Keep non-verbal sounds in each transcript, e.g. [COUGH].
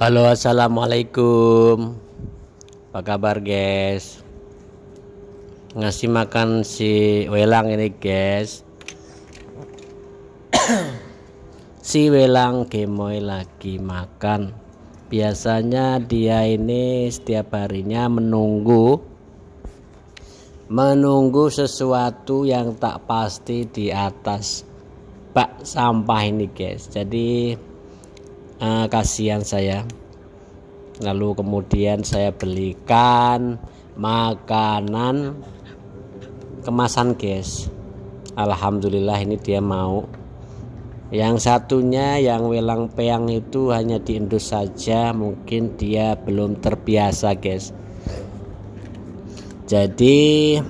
Halo assalamualaikum Apa kabar guys Ngasih makan si welang ini guys [COUGHS] Si welang gemoy lagi makan Biasanya dia ini setiap harinya menunggu Menunggu sesuatu yang tak pasti di atas bak sampah ini guys Jadi uh, kasihan saya lalu kemudian saya belikan makanan kemasan guys Alhamdulillah ini dia mau yang satunya yang welang peang itu hanya di Indus saja mungkin dia belum terbiasa guys jadi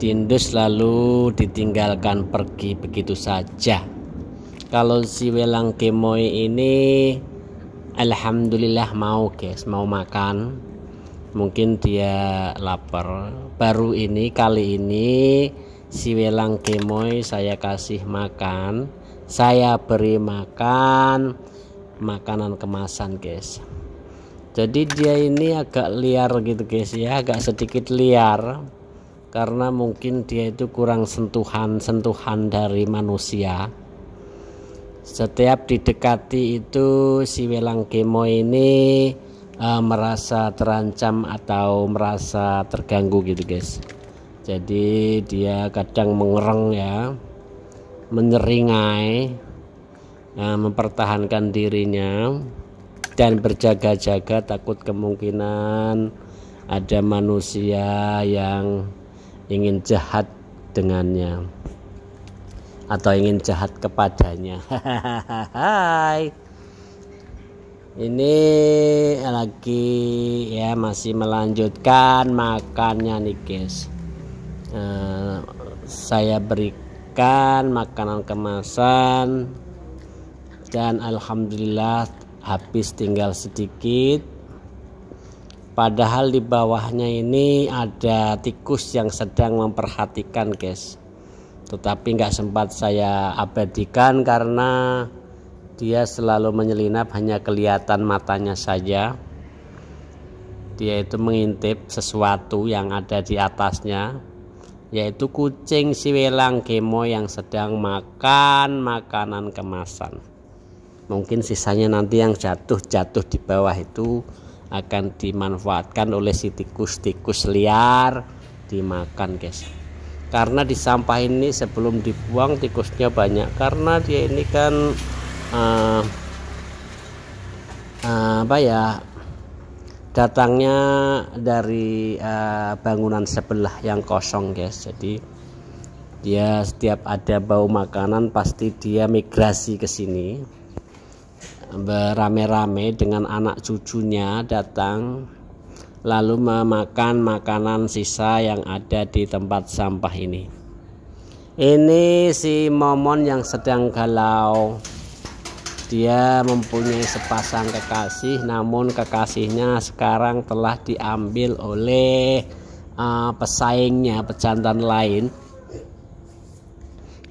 di Indus lalu ditinggalkan pergi begitu saja kalau si welang kemoy ini alhamdulillah mau guys mau makan mungkin dia lapar baru ini kali ini si welang kemoy saya kasih makan saya beri makan makanan kemasan guys jadi dia ini agak liar gitu guys ya agak sedikit liar karena mungkin dia itu kurang sentuhan-sentuhan dari manusia setiap didekati itu si welang kemo ini uh, merasa terancam atau merasa terganggu gitu guys jadi dia kadang mengereng ya menyeringai uh, mempertahankan dirinya dan berjaga-jaga takut kemungkinan ada manusia yang ingin jahat dengannya atau ingin jahat kepadanya. [LAUGHS] Hai. Ini lagi ya masih melanjutkan makannya nih guys. Uh, saya berikan makanan kemasan dan alhamdulillah habis tinggal sedikit padahal di bawahnya ini ada tikus yang sedang memperhatikan guys tetapi nggak sempat saya abadikan karena dia selalu menyelinap hanya kelihatan matanya saja dia itu mengintip sesuatu yang ada di atasnya yaitu kucing si welang gemo yang sedang makan makanan kemasan mungkin sisanya nanti yang jatuh-jatuh di bawah itu akan dimanfaatkan oleh si tikus-tikus liar dimakan guys karena di sampah ini sebelum dibuang tikusnya banyak karena dia ini kan uh, uh, apa ya datangnya dari uh, bangunan sebelah yang kosong guys jadi dia setiap ada bau makanan pasti dia migrasi ke sini berame-rame dengan anak cucunya datang lalu memakan makanan sisa yang ada di tempat sampah ini. Ini si momon yang sedang galau. Dia mempunyai sepasang kekasih, namun kekasihnya sekarang telah diambil oleh uh, pesaingnya, pejantan lain,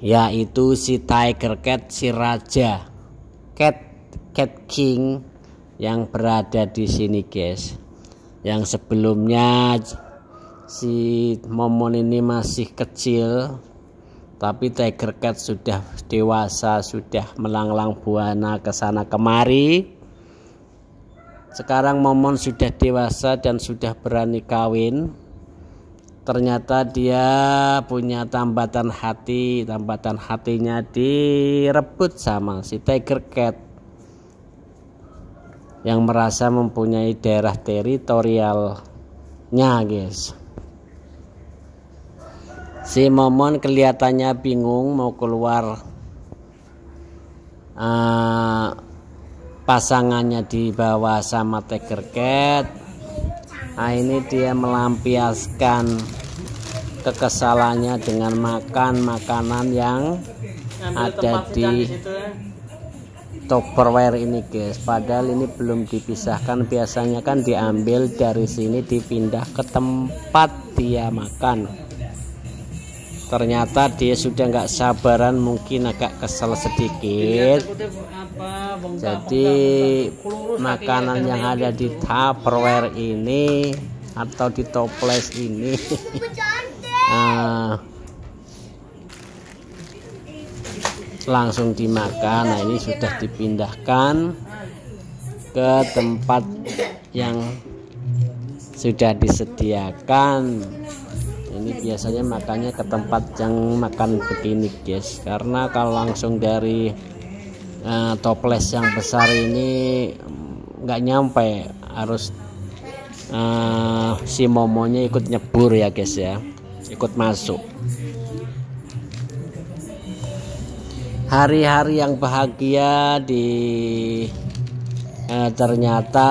yaitu si Tiger Cat, si Raja Cat Cat King yang berada di sini, guys yang sebelumnya si momon ini masih kecil tapi tiger cat sudah dewasa sudah melanglang buana ke sana kemari sekarang momon sudah dewasa dan sudah berani kawin ternyata dia punya tambatan hati tambatan hatinya direbut sama si tiger cat yang merasa mempunyai daerah teritorialnya guys si momon kelihatannya bingung mau keluar uh, pasangannya di bawah sama tiger cat nah ini dia melampiaskan kekesalannya dengan makan makanan yang ada di, Tupperware ini guys padahal ini belum dipisahkan biasanya kan diambil dari sini dipindah ke tempat dia makan ternyata dia sudah nggak sabaran mungkin agak kesel sedikit jadi makanan yang ada di Tupperware ini atau di toples ini uh, [LAUGHS] langsung dimakan nah ini sudah dipindahkan ke tempat yang sudah disediakan ini biasanya makannya ke tempat yang makan begini guys karena kalau langsung dari uh, toples yang besar ini mm, nggak nyampe harus uh, si momonya ikut nyebur ya guys ya ikut masuk hari-hari yang bahagia di eh, ternyata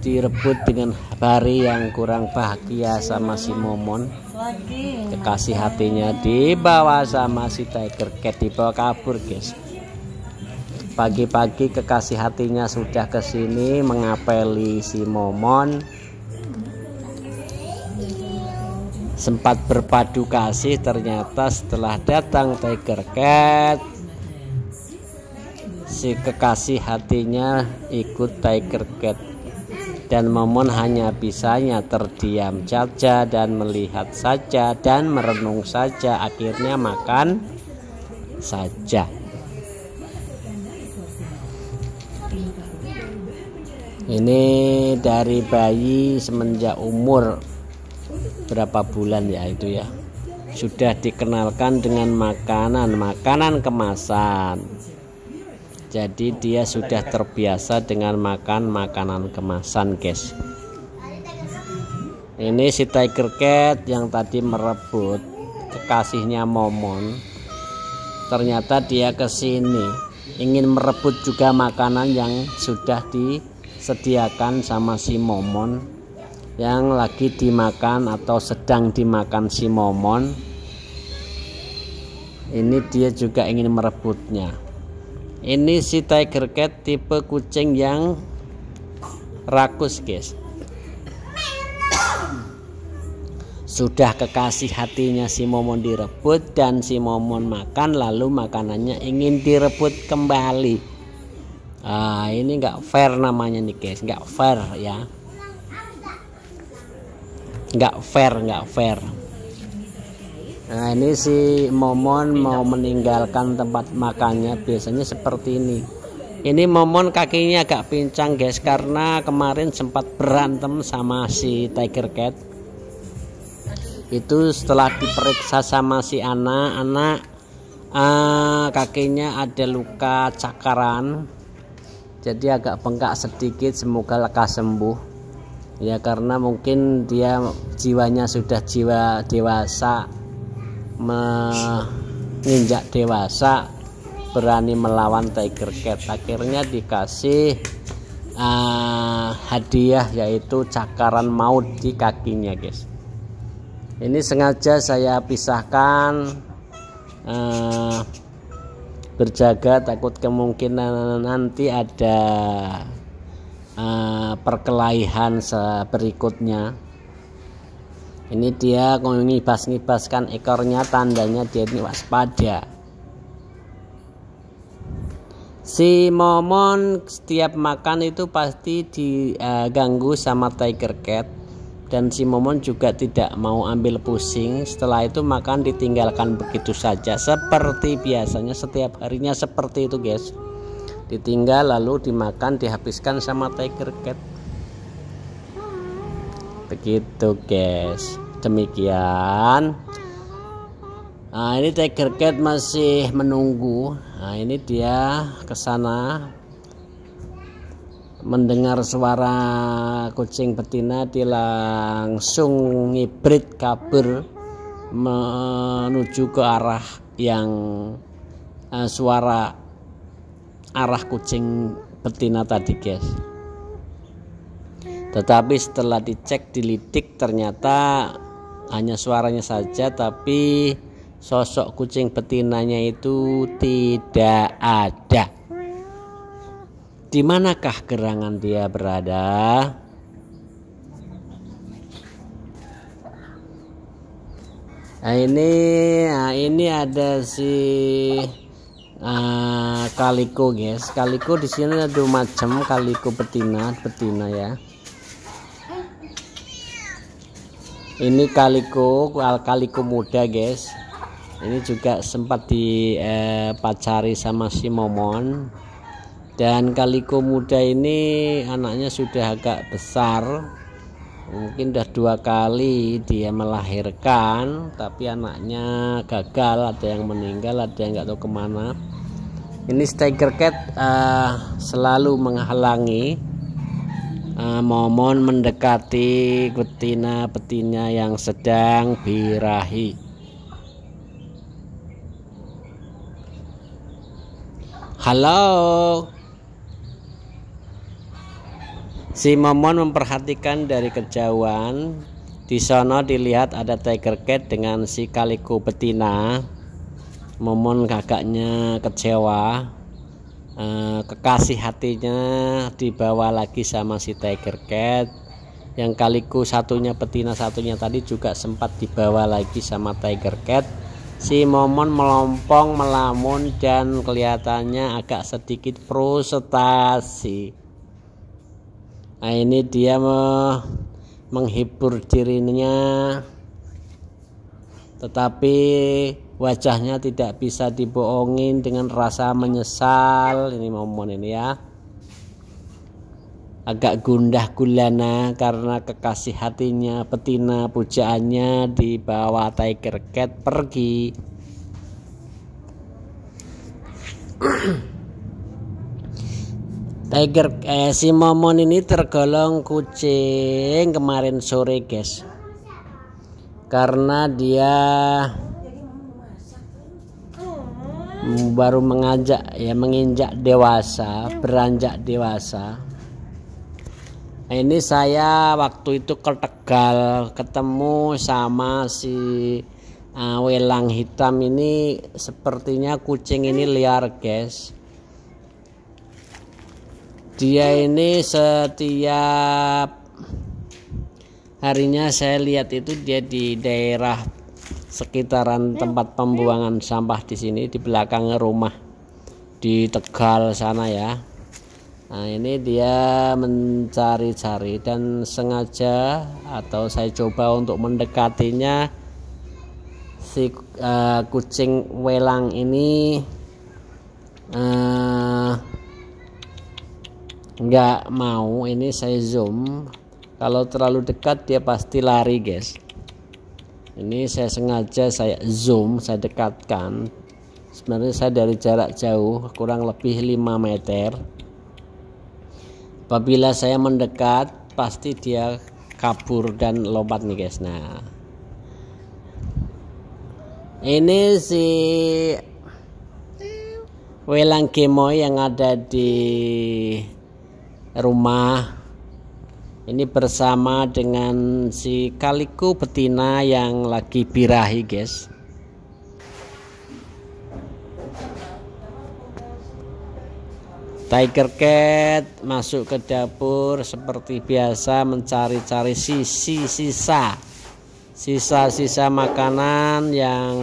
direbut dengan hari yang kurang bahagia sama si Momon kekasih hatinya dibawa sama si Tiger Cat dibawa kabur guys pagi-pagi kekasih hatinya sudah kesini mengapeli si Momon sempat berpadu kasih ternyata setelah datang Tiger Cat si kekasih hatinya ikut Tiger Cat dan Momon hanya bisanya terdiam saja dan melihat saja dan merenung saja akhirnya makan saja ini dari bayi semenjak umur berapa bulan ya itu ya sudah dikenalkan dengan makanan makanan kemasan jadi dia sudah terbiasa dengan makan makanan kemasan guys ini si tiger cat yang tadi merebut kekasihnya momon ternyata dia kesini ingin merebut juga makanan yang sudah disediakan sama si momon yang lagi dimakan atau sedang dimakan si momon ini dia juga ingin merebutnya ini si tiger cat tipe kucing yang rakus guys sudah kekasih hatinya si momon direbut dan si momon makan lalu makanannya ingin direbut kembali ah ini nggak fair namanya nih guys nggak fair ya nggak fair nggak fair nah ini si momon mau meninggalkan tempat makannya biasanya seperti ini ini momon kakinya agak pincang guys karena kemarin sempat berantem sama si tiger cat itu setelah diperiksa sama si anak anak uh, eh, kakinya ada luka cakaran jadi agak bengkak sedikit semoga lekas sembuh ya karena mungkin dia jiwanya sudah jiwa dewasa menginjak dewasa berani melawan Tiger Cat akhirnya dikasih uh, hadiah yaitu cakaran maut di kakinya guys ini sengaja saya pisahkan uh, berjaga takut kemungkinan nanti ada uh, eh, perkelahian berikutnya ini dia ngibas-ngibaskan ekornya tandanya dia ini waspada si momon setiap makan itu pasti diganggu sama tiger cat dan si momon juga tidak mau ambil pusing setelah itu makan ditinggalkan begitu saja seperti biasanya setiap harinya seperti itu guys ditinggal lalu dimakan dihabiskan sama tiger cat begitu guys demikian nah ini tiger cat masih menunggu nah ini dia kesana mendengar suara kucing betina dia langsung ngibrit kabur menuju ke arah yang uh, suara arah kucing betina tadi guys tetapi setelah dicek dilidik ternyata hanya suaranya saja tapi sosok kucing betinanya itu tidak ada Dimanakah gerangan dia berada nah ini nah ini ada si Eh, kaliko guys kaliko di sini ada macam kaliko betina betina ya ini kaliko kaliko muda guys ini juga sempat dipacari eh, sama si momon dan kaliko muda ini anaknya sudah agak besar mungkin udah dua kali dia melahirkan tapi anaknya gagal ada yang meninggal ada yang nggak tahu kemana ini Tiger Cat uh, selalu menghalangi uh, momon mendekati betina betina yang sedang birahi halo Si Momon memperhatikan dari kejauhan. Di sana dilihat ada tiger cat dengan si Kaliku betina. Momon kakaknya kecewa. Eh, kekasih hatinya dibawa lagi sama si tiger cat. Yang Kaliku satunya betina satunya tadi juga sempat dibawa lagi sama tiger cat. Si Momon melompong, melamun dan kelihatannya agak sedikit frustasi nah ini dia menghibur dirinya tetapi wajahnya tidak bisa dibohongin dengan rasa menyesal ini momen ini ya agak gundah gulana karena kekasih hatinya petina pujaannya dibawa tiger cat pergi Tiger eh, si momon ini tergolong kucing kemarin sore guys karena dia baru mengajak ya menginjak dewasa beranjak dewasa nah, ini saya waktu itu ke Tegal ketemu sama si uh, welang hitam ini sepertinya kucing ini liar guys dia ini setiap harinya saya lihat itu dia di daerah sekitaran tempat pembuangan sampah di sini di belakang rumah di Tegal sana ya. Nah, ini dia mencari-cari dan sengaja atau saya coba untuk mendekatinya si uh, kucing welang ini uh, nggak mau ini saya zoom kalau terlalu dekat dia pasti lari guys ini saya sengaja saya zoom saya dekatkan sebenarnya saya dari jarak jauh kurang lebih 5 meter apabila saya mendekat pasti dia kabur dan lompat nih guys nah ini si welang gemoy yang ada di rumah ini bersama dengan si kaliku betina yang lagi birahi guys Tiger Cat masuk ke dapur seperti biasa mencari-cari sisi sisa sisa-sisa makanan yang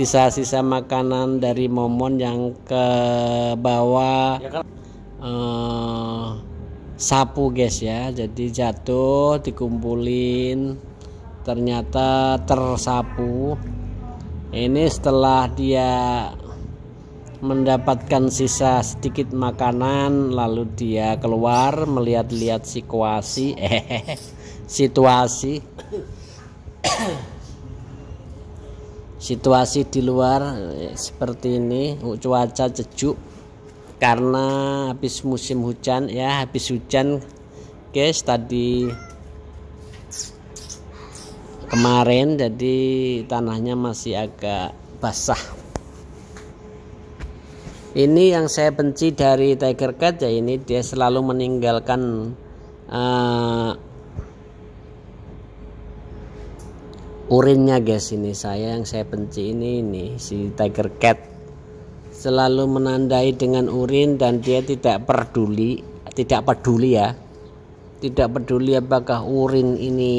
sisa-sisa makanan dari momon yang ke bawah ya kan? uh, sapu guys ya jadi jatuh dikumpulin ternyata tersapu ini setelah dia mendapatkan sisa sedikit makanan lalu dia keluar melihat-lihat situasi [LAUGHS] eh situasi situasi di luar eh, seperti ini cuaca sejuk karena habis musim hujan ya habis hujan guys tadi kemarin jadi tanahnya masih agak basah ini yang saya benci dari Tiger Cat ya ini dia selalu meninggalkan eh, urinnya guys ini saya yang saya benci ini ini si tiger cat selalu menandai dengan urin dan dia tidak peduli tidak peduli ya tidak peduli apakah urin ini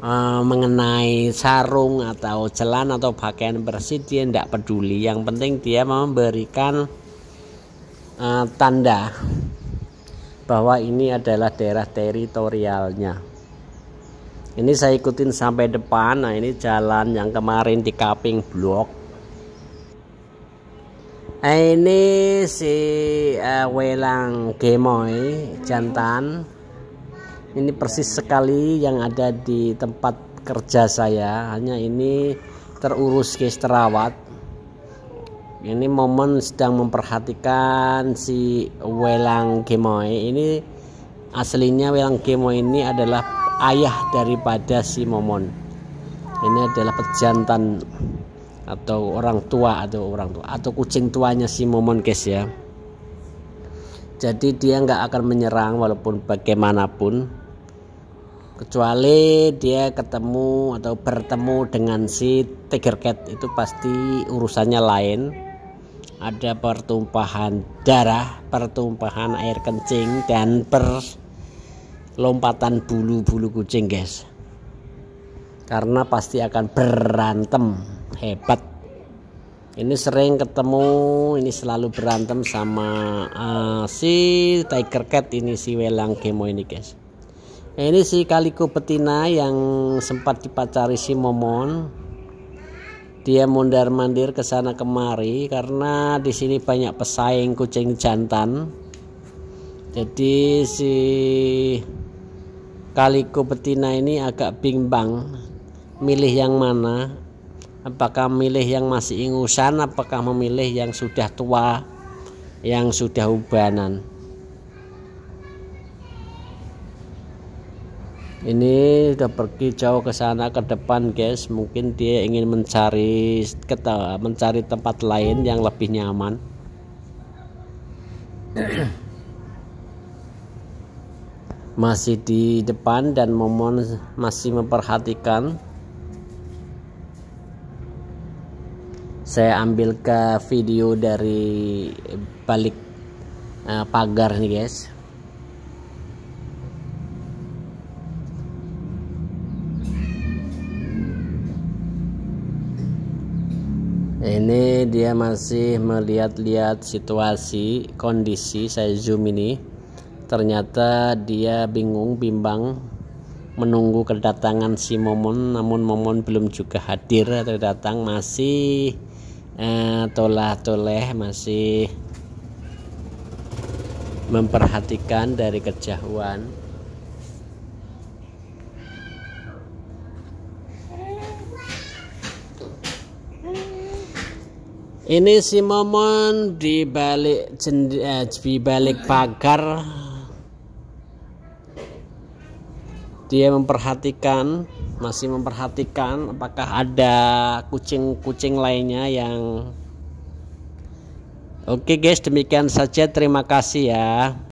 uh, mengenai sarung atau celana atau pakaian bersih dia tidak peduli yang penting dia memberikan uh, tanda bahwa ini adalah daerah teritorialnya ini saya ikutin sampai depan nah ini jalan yang kemarin di kaping blok nah, ini si uh, welang gemoy jantan ini persis sekali yang ada di tempat kerja saya hanya ini terurus guys terawat ini momen sedang memperhatikan si welang gemoy ini aslinya welang gemoy ini adalah ayah daripada si Momon. Ini adalah pejantan atau orang tua atau orang tua atau kucing tuanya si Momon guys ya. Jadi dia nggak akan menyerang walaupun bagaimanapun kecuali dia ketemu atau bertemu dengan si tiger cat itu pasti urusannya lain ada pertumpahan darah, pertumpahan air kencing dan per lompatan bulu-bulu kucing guys karena pasti akan berantem hebat ini sering ketemu ini selalu berantem sama uh, si tiger cat ini si welang gemo ini guys ini si kaliko betina yang sempat dipacari si momon dia mondar mandir ke sana kemari karena di sini banyak pesaing kucing jantan jadi si kaliko betina ini agak bimbang milih yang mana apakah milih yang masih ingusan apakah memilih yang sudah tua yang sudah ubanan ini sudah pergi jauh ke sana ke depan guys mungkin dia ingin mencari mencari tempat lain yang lebih nyaman masih di depan dan momon masih memperhatikan saya ambil ke video dari balik uh, pagar nih guys ini dia masih melihat-lihat situasi kondisi saya zoom ini Ternyata dia bingung, bimbang menunggu kedatangan si Momon namun Momon belum juga hadir atau datang masih eh, tolah toleh masih memperhatikan dari kejauhan ini si Momon di balik jendela, eh, di balik pagar dia memperhatikan masih memperhatikan apakah ada kucing-kucing lainnya yang Oke guys, demikian saja terima kasih ya.